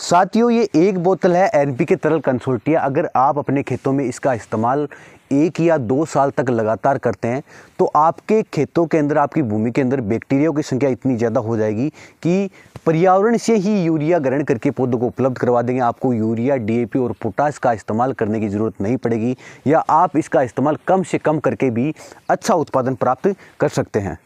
साथियों ये एक बोतल है एन के तरल कंसोर्टिया अगर आप अपने खेतों में इसका इस्तेमाल एक या दो साल तक लगातार करते हैं तो आपके खेतों के अंदर आपकी भूमि के अंदर बैक्टीरिया की संख्या इतनी ज़्यादा हो जाएगी कि पर्यावरण से ही यूरिया ग्रहण करके पौधों को उपलब्ध करवा देंगे आपको यूरिया डीएपी और पोटास का इस्तेमाल करने की ज़रूरत नहीं पड़ेगी या आप इसका इस्तेमाल कम से कम करके भी अच्छा उत्पादन प्राप्त कर सकते हैं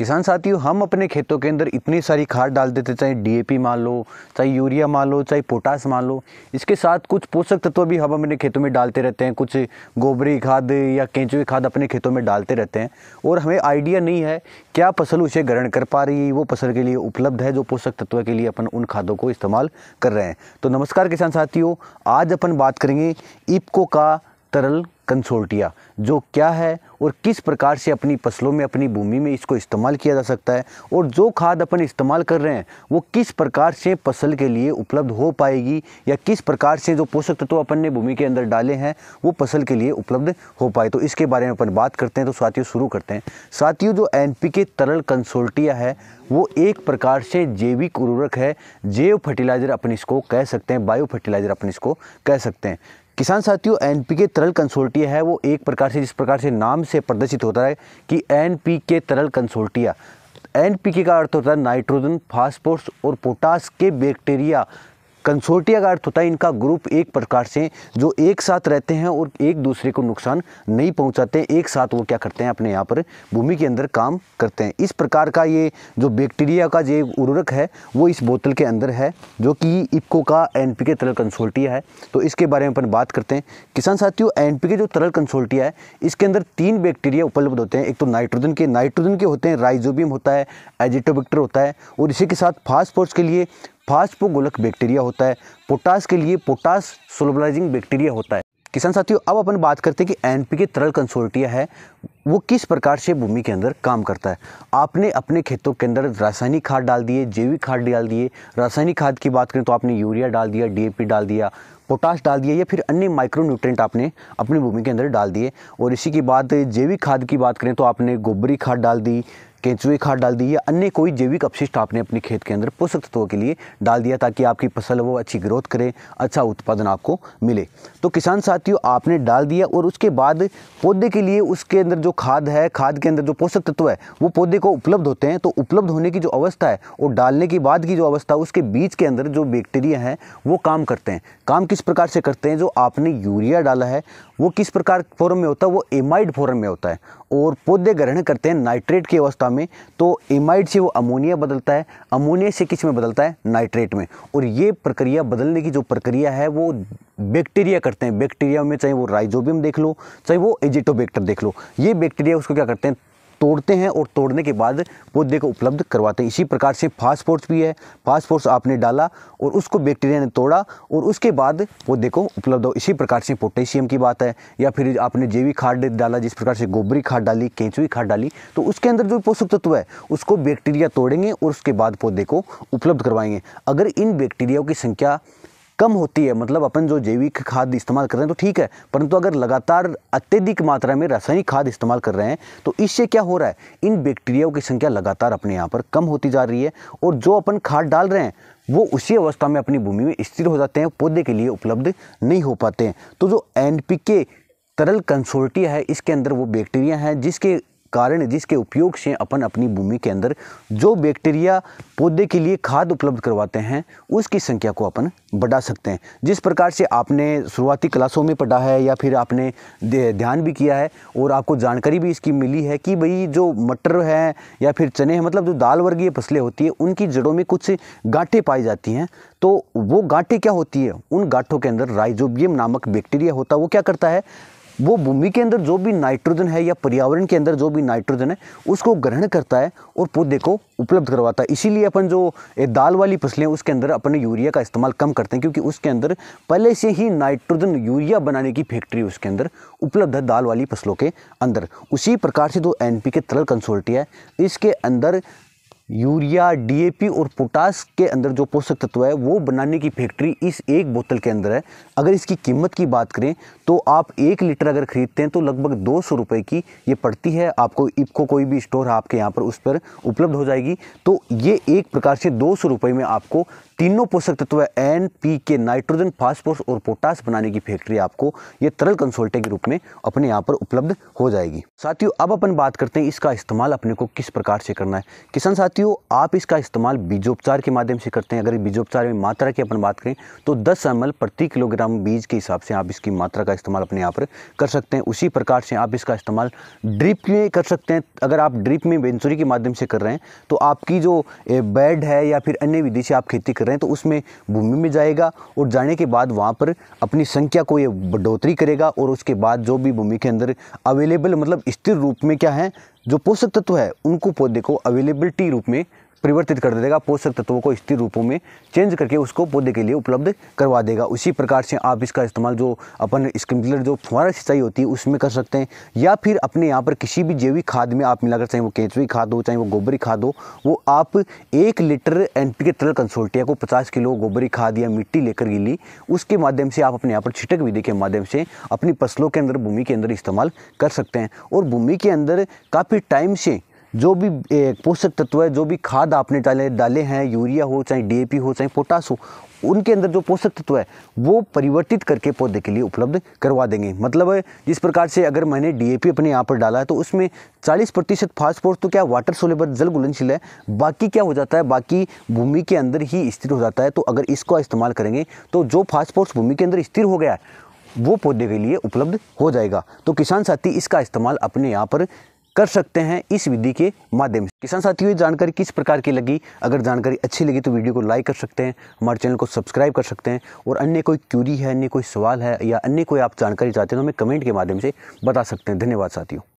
किसान साथियों हम अपने खेतों के अंदर इतनी सारी खाद डाल देते चाहे डीएपी मान लो चाहे यूरिया मान लो चाहे पोटास मान लो इसके साथ कुछ पोषक तत्व भी हम अपने खेतों में डालते रहते हैं कुछ गोबरी खाद या केंचुए खाद अपने खेतों में डालते रहते हैं और हमें आइडिया नहीं है क्या फसल उसे ग्रहण कर पा रही है वो फसल के लिए उपलब्ध है जो पोषक तत्व के लिए अपन उन खादों को इस्तेमाल कर रहे हैं तो नमस्कार किसान साथियों आज अपन बात करेंगे इपको का तरल कंसोर्टिया जो क्या है और किस प्रकार से अपनी फसलों में अपनी भूमि में इसको इस्तेमाल किया जा सकता है और जो खाद अपन इस्तेमाल कर रहे हैं वो किस प्रकार से फसल के लिए उपलब्ध हो पाएगी या किस प्रकार से जो पोषक तत्व तो अपन ने भूमि के अंदर डाले हैं वो फसल के लिए उपलब्ध हो पाए तो इसके बारे में अपन बात करते हैं तो साथियों शुरू करते हैं साथियों जो एन तरल कंसोल्टिया है वो एक प्रकार से जैविक उर्वरक है जैव फर्टिलाइज़र अपन इसको कह सकते हैं बायो फर्टिलाइज़र अपन इसको कह सकते हैं किसान साथियों एन पी के तरल कंसोल्टिया है वो एक प्रकार से जिस प्रकार से नाम से प्रदर्शित होता है कि एन पी के तरल कंसोल्टिया एन पी के का अर्थ होता है नाइट्रोजन फास्फोरस और पोटास के बैक्टीरिया कंसोर्टिया का अर्थ होता है इनका ग्रुप एक प्रकार से जो एक साथ रहते हैं और एक दूसरे को नुकसान नहीं पहुंचाते एक साथ वो क्या करते हैं अपने यहाँ पर भूमि के अंदर काम करते हैं इस प्रकार का ये जो बैक्टीरिया का जो उर्वरक है वो इस बोतल के अंदर है जो कि इपको का एन पी के तरल कंसोल्टिया है तो इसके बारे में अपन बात करते हैं किसान साथियों एन पी के जो तरल कंसोल्टिया है इसके अंदर तीन बैक्टीरिया उपलब्ध होते हैं एक तो नाइट्रोजन के नाइट्रोजन के होते हैं राइजोबियम होता है एजिटोबिक्टर होता है और इसी के साथ फास्ट के लिए फास्टपोगोलक बैक्टीरिया होता है पोटास के लिए पोटास सोलबलाइजिंग बैक्टीरिया होता है किसान साथियों अब अपन बात करते हैं कि एनपीके तरल कंसोर्टिया है वो किस प्रकार से भूमि के अंदर काम करता है आपने अपने खेतों के अंदर रासायनिक खाद डाल दिए जैविक खाद डाल दिए रासायनिक खाद की बात करें तो आपने यूरिया डाल दिया डीएपी डाल दिया पोटाश डाल दिया या फिर अन्य माइक्रो न्यूट्रेंट आपने अपनी भूमि के अंदर डाल दिए और इसी के बाद जैविक खाद की बात करें तो आपने गोबरी खाद डाल दी केंचुए खाद डाल दी या अन्य कोई जैविक अपशिष्ट आपने अपने खेत के अंदर पोषक तत्वों के लिए डाल दिया ताकि आपकी फसल वो अच्छी ग्रोथ करे अच्छा उत्पादन आपको मिले तो किसान साथियों आपने डाल दिया और उसके बाद पौधे के लिए उसके अंदर जो खाद है खाद के अंदर जो पोषक तत्व है वो पौधे को उपलब्ध होते हैं तो उपलब्ध होने की जो अवस्था है और डालने के बाद की जो अवस्था है उसके बीच के अंदर जो बैक्टीरिया है वो काम करते हैं काम किस प्रकार से करते हैं जो आपने यूरिया डाला है वो किस प्रकार फॉर्म में होता है वो एमाइड फॉर्म में होता है और पौधे ग्रहण करते हैं नाइट्रेट की अवस्था में तो एमाइड से वो अमोनिया बदलता है अमोनिया से किस में बदलता है नाइट्रेट में और ये प्रक्रिया बदलने की जो प्रक्रिया है वो बैक्टीरिया करते हैं बैक्टीरिया में चाहे वो राइजोबियम देख लो चाहे वो एजिटोबैक्टर देख लो ये बैक्टीरिया उसको क्या करते हैं तोड़ते हैं और तोड़ने के बाद पौधे को उपलब्ध करवाते हैं इसी प्रकार से फास्फोर्स भी है फास्फोर्स आपने डाला और उसको बैक्टीरिया ने तोड़ा और उसके बाद पौधे को उपलब्ध हो इसी प्रकार से पोटेशियम की बात है या फिर आपने जैविक खाद डाला जिस प्रकार से गोबरी खाद डाली केंचुई खाद डाली तो उसके अंदर जो पोषक तत्व है उसको बैक्टीरिया तोड़ेंगे और उसके बाद पौधे को उपलब्ध करवाएंगे अगर इन बैक्टीरियाओं की संख्या कम होती है मतलब अपन जो जैविक खाद इस्तेमाल कर रहे हैं तो ठीक है परंतु अगर लगातार अत्यधिक मात्रा में रासायनिक खाद इस्तेमाल कर रहे हैं तो इससे क्या हो रहा है इन बैक्टीरियाओं की संख्या लगातार अपने यहाँ पर कम होती जा रही है और जो अपन खाद डाल रहे हैं वो उसी अवस्था में अपनी भूमि में स्थिर हो जाते हैं पौधे के लिए उपलब्ध नहीं हो पाते हैं तो जो एन तरल कंसोर्टिया है इसके अंदर वो बैक्टीरिया हैं जिसके कारण जिसके उपयोग से अपन अपनी भूमि के अंदर जो बैक्टीरिया पौधे के लिए खाद उपलब्ध करवाते हैं उसकी संख्या को अपन बढ़ा सकते हैं जिस प्रकार से आपने शुरुआती क्लासों में पढ़ा है या फिर आपने ध्यान भी किया है और आपको जानकारी भी इसकी मिली है कि भाई जो मटर है या फिर चने हैं मतलब जो दाल वर्गीय फसलें होती है उनकी जड़ों में कुछ गांठें पाई जाती हैं तो वो गांठें क्या होती है उन गांठों के अंदर राइजोबियम नामक बैक्टीरिया होता है वो क्या करता है वो भूमि के अंदर जो भी नाइट्रोजन है या पर्यावरण के अंदर जो भी नाइट्रोजन है उसको ग्रहण करता है और पौधे को उपलब्ध करवाता है इसीलिए अपन जो दाल वाली फसलें उसके अंदर अपने यूरिया का इस्तेमाल कम करते हैं क्योंकि उसके अंदर पहले से ही नाइट्रोजन यूरिया बनाने की फैक्ट्री उसके अंदर उपलब्ध है दाल वाली फसलों के अंदर उसी प्रकार से जो एन के तरल कंसोल्टिया है इसके अंदर यूरिया डीएपी और पोटास के अंदर जो पोषक तत्व है वो बनाने की फैक्ट्री इस एक बोतल के अंदर है अगर इसकी कीमत की बात करें तो आप एक लीटर अगर ख़रीदते हैं तो लगभग दो सौ रुपये की ये पड़ती है आपको इपको कोई भी स्टोर आपके यहाँ पर उस पर उपलब्ध हो जाएगी तो ये एक प्रकार से दो सौ में आपको तीनों पोषक तत्व N P K nitrogen phosphorus और पोटास बनाने की फैक्ट्री आपको ये तरल कंसोल्टे के रूप में अपने यहाँ पर उपलब्ध हो जाएगी साथियों अब अपन बात करते हैं इसका इस्तेमाल अपने को किस प्रकार से करना है किसान साथी साथियों आप इसका इस्तेमाल बीजोपचार के माध्यम से करते हैं अगर बीजोपचार में मात्रा की अपन बात करें तो 10 एम प्रति किलोग्राम बीज के हिसाब से आप इसकी मात्रा का इस्तेमाल अपने यहाँ पर कर सकते हैं उसी प्रकार से आप इसका इस्तेमाल ड्रिप में कर सकते हैं अगर आप ड्रिप में वेंचुरी के माध्यम से कर रहे हैं तो आपकी जो बेड है या फिर अन्य विधि से आप खेती कर रहे हैं तो उसमें भूमि में जाएगा और जाने के बाद वहाँ पर अपनी संख्या को ये बढ़ोतरी करेगा और उसके बाद जो भी भूमि के अंदर अवेलेबल मतलब स्थिर रूप में क्या है जो पोषक तत्व है उनको पौधे को अवेलेबिलिटी रूप में परिवर्तित कर देगा पोषक तत्वों को स्थिर रूपों में चेंज करके उसको पौधे के लिए उपलब्ध करवा देगा उसी प्रकार से आप इसका इस्तेमाल जो अपन स्क्रिंकलर जो फुहारा सिंचाई होती है उसमें कर सकते हैं या फिर अपने यहाँ पर किसी भी जैविक खाद में आप मिलाकर चाहे वो केंचुई खाद हो चाहे वो गोबरी खाद हो वो आप एक लीटर एन पी के तरल कंसोल्टिया को पचास किलो गोबरी खाद या मिट्टी लेकर गिली उसके माध्यम से आप अपने यहाँ पर छिटक विधि के माध्यम से अपनी फसलों के अंदर भूमि के अंदर इस्तेमाल कर सकते हैं और भूमि के अंदर काफ़ी टाइम से जो भी पोषक तत्व है जो भी खाद आपने डाले डाले हैं यूरिया हो चाहे डीएपी हो चाहे पोटास हो उनके अंदर जो पोषक तत्व है वो परिवर्तित करके पौधे के लिए उपलब्ध करवा देंगे मतलब जिस प्रकार से अगर मैंने डीएपी अपने यहाँ पर डाला है तो उसमें 40 प्रतिशत फास्फोरस तो क्या वाटर सोलेबल जल घुलनशील है बाकी क्या हो जाता है बाकी भूमि के अंदर ही स्थिर हो जाता है तो अगर इसका इस्तेमाल करेंगे तो जो फास्फोरस भूमि के अंदर स्थिर हो गया वो पौधे के लिए उपलब्ध हो जाएगा तो किसान साथी इसका इस्तेमाल अपने यहाँ पर कर सकते हैं इस विधि के माध्यम से किसान साथियों जानकारी किस प्रकार की लगी अगर जानकारी अच्छी लगी तो वीडियो को लाइक कर सकते हैं हमारे चैनल को सब्सक्राइब कर सकते हैं और अन्य कोई क्यूरी है अन्य कोई सवाल है या अन्य कोई आप जानकारी चाहते हैं तो हमें कमेंट के माध्यम से बता सकते हैं धन्यवाद साथियों